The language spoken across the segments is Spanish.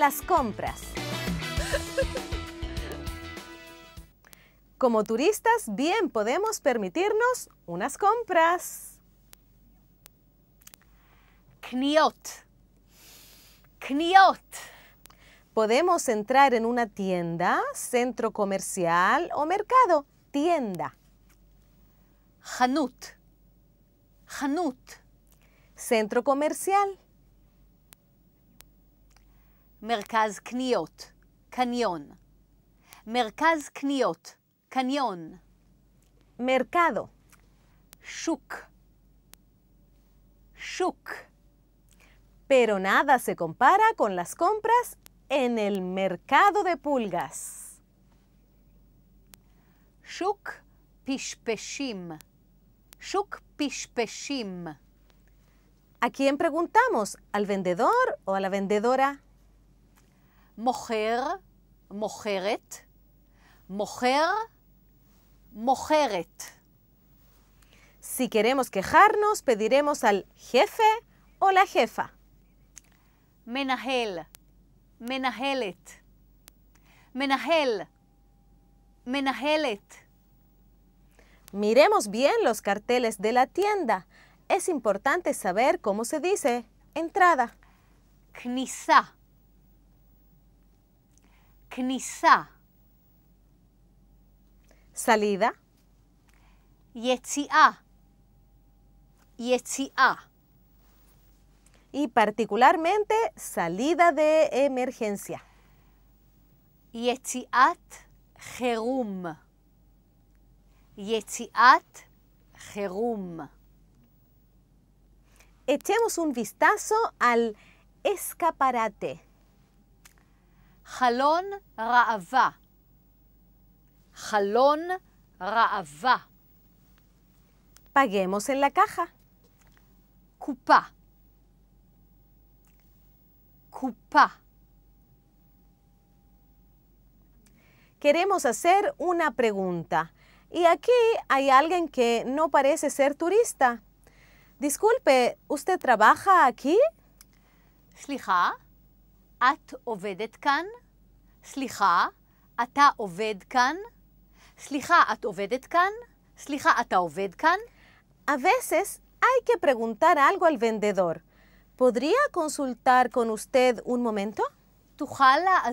las compras. Como turistas, bien podemos permitirnos unas compras. Kniot. Kniot. Podemos entrar en una tienda, centro comercial o mercado. Tienda. Hanut. Hanut. Centro comercial. Mercaz Kniot, קניון. Mercaz Kniot, קניון. Mercado. Shuk. Shuk. Pero nada se compara con las compras en el mercado de pulgas. Shuk pishpeshim. Shuk pishpeshim. ¿A quién preguntamos? ¿Al vendedor o a la vendedora? mojer, mojeret, mojer, mojeret. Si queremos quejarnos, pediremos al jefe o la jefa. Menahel, menahelet, menahel, menahelet. Miremos bien los carteles de la tienda. Es importante saber cómo se dice entrada. Knisa. Knisa salida, יציאה. Yetzia. Y particularmente salida de emergencia. Yetziat חירום. יציאת gerum. Echemos un vistazo al escaparate. Jalón Raava, Jalón Raava. Paguemos en la caja. Cupa. Kupa. Queremos hacer una pregunta. Y aquí hay alguien que no parece ser turista. Disculpe, ¿usted trabaja aquí? Sliha, ¿at ovedet a veces hay que preguntar algo al vendedor. ¿Podría consultar con usted un momento? a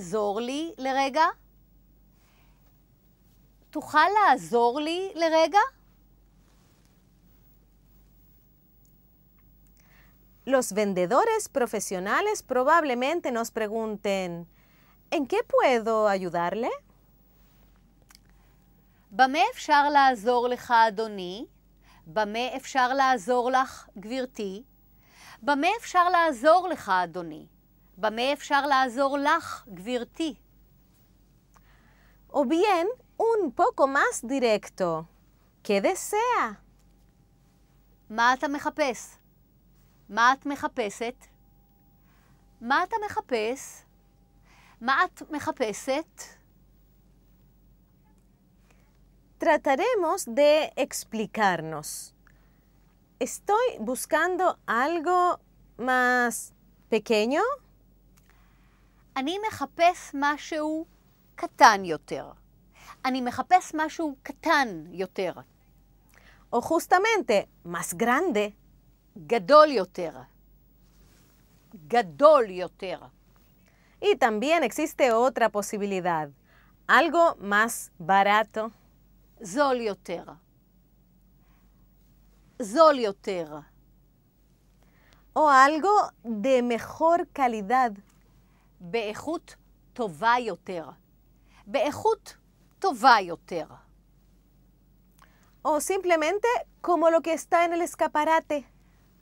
Los vendedores profesionales probablemente nos pregunten, ¿En qué puedo ayudarle? במה אפשר לעזור לך, אדוני? במה אפשר לעזור לך, גברתי? במה אפשר לעזור לך, אדוני? במה אפשר לעזור לך, גברתי? O bien, un poco más directo. ¿Qué desea? מה אתה מחפש? מה את מחפשת? מה אתה מחפש? Trataremos de explicarnos. Estoy buscando algo más pequeño. Ani me chapes katan yotera. Ani me katan yotera. O justamente mas grande, gadol yotera, y también existe otra posibilidad, algo más barato. zolioterra zolioterra O algo de mejor calidad. Behut tovayotera. Beejut tovayotera. O simplemente como lo que está en el escaparate.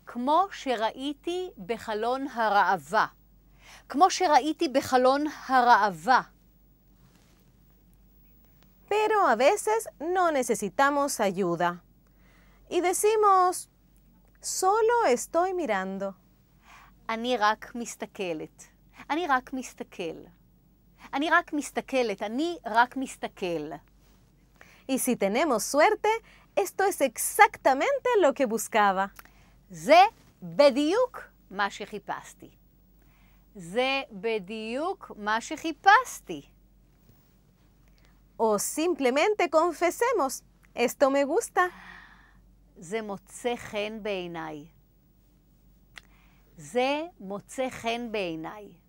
Kmo sheraiti bejalon haraava. כמו שראיתי בחלון הראווה. Pero a veces no necesitamos ayuda. Y decimos, solo estoy mirando. אני רק מסתכלת. אני רק מסתכל. אני רק מסתכלת. אני רק מסתכל. Y si tenemos suerte, esto es exactamente lo que buscaba. Ze bediuk מה שחיפשתי. Ze bediyuk mashi hipasti? O simplemente confesemos, esto me gusta. Ze mutshen be'inai. Ze mutshen be'inai.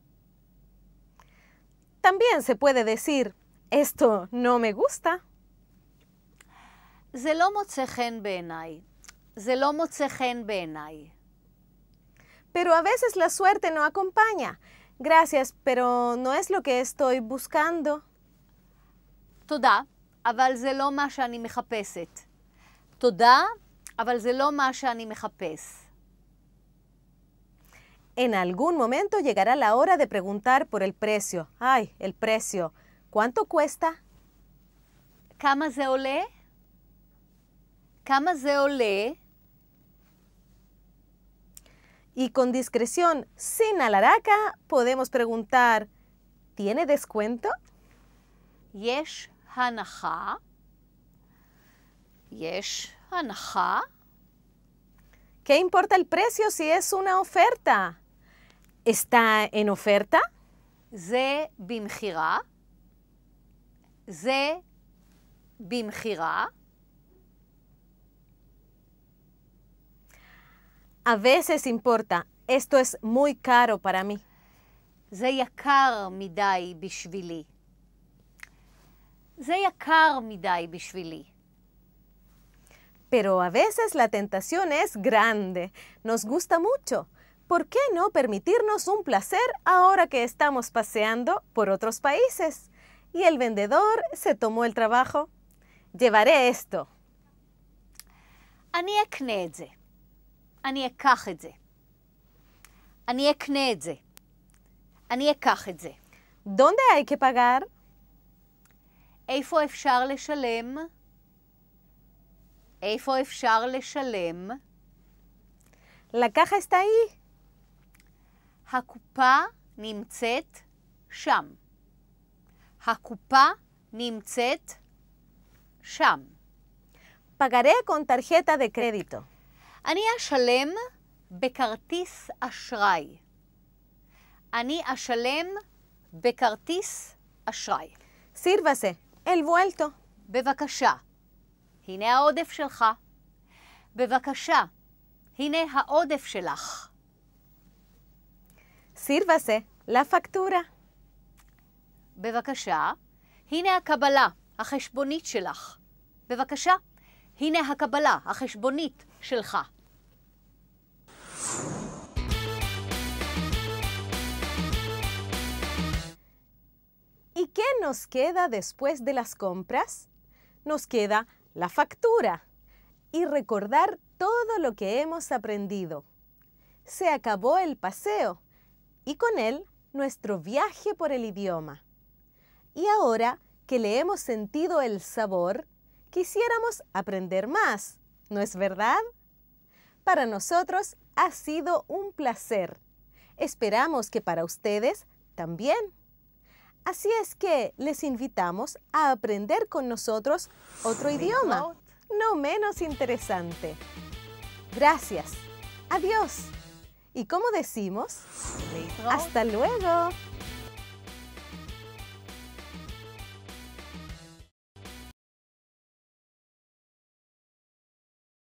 También se puede decir, esto no me gusta. Ze lo be'inai. Ze lo be'inai pero a veces la suerte no acompaña. Gracias, pero no es lo que estoy buscando. Toda, אבל זה לא מה שאני En algún momento llegará la hora de preguntar por el precio. Ay, el precio. ¿Cuánto cuesta? camas de ole? camas de ole? Y con discreción, sin alaraca, podemos preguntar, ¿tiene descuento? Yesh hanaha. Yesh hanaha. ¿Qué importa el precio si es una oferta? ¿Está en oferta? Ze bimhira. Ze bimjira. A veces importa, esto es muy caro para mí. Pero a veces la tentación es grande. Nos gusta mucho. ¿Por qué no permitirnos un placer ahora que estamos paseando por otros países? Y el vendedor se tomó el trabajo. Llevaré esto. אני אקח את זה. אני אקנה את זה. אני אקח את זה. דונדה אי כפגר? איפה אפשר לשלם? איפה אפשר לשלם? לקח caja está הקופה נמצאת שם. הקופה נמצאת שם. פגרי con דה קרדיטו. אני אשלם בכרטיס אשראי. אני אשלם בכרטיס אשראי. סירבסה, אל וולטו. בבקשה, הנה העודף שלך. בבקשה, הנה העודף שלך. סירבסה, לה פקטורה. בבקשה, הנה הקבלה, החשבונית שלך. בבקשה, הנה הקבלה, החשבונית שלך. ¿Y qué nos queda después de las compras? Nos queda la factura y recordar todo lo que hemos aprendido. Se acabó el paseo y con él nuestro viaje por el idioma. Y ahora que le hemos sentido el sabor, quisiéramos aprender más, ¿no es verdad? Para nosotros ha sido un placer. Esperamos que para ustedes también. Así es que les invitamos a aprender con nosotros otro idioma, no menos interesante. Gracias. Adiós. ¿Y cómo decimos? Hasta luego.